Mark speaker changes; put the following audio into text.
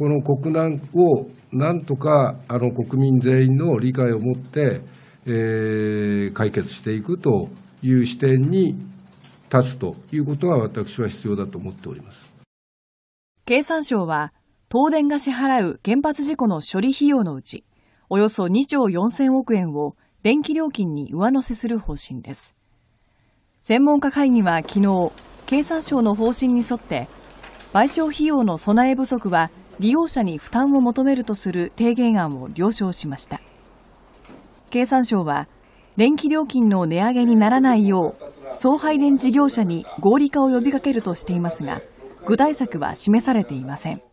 Speaker 1: この国難をなんとかあの国民全員の理解を持って、えー、解決していくという視点に立つということは私は必要だと思っております
Speaker 2: 経産省は東電が支払う原発事故の処理費用のうちおよそ2兆4000億円を電気料金に上乗せする方針です専門家会議は昨日経産省の方針に沿って賠償費用の備え不足は利用者に負担を求めるとする提言案を了承しました経産省は電気料金の値上げにならないよう送配電事業者に合理化を呼びかけるとしていますが具体策は示されていません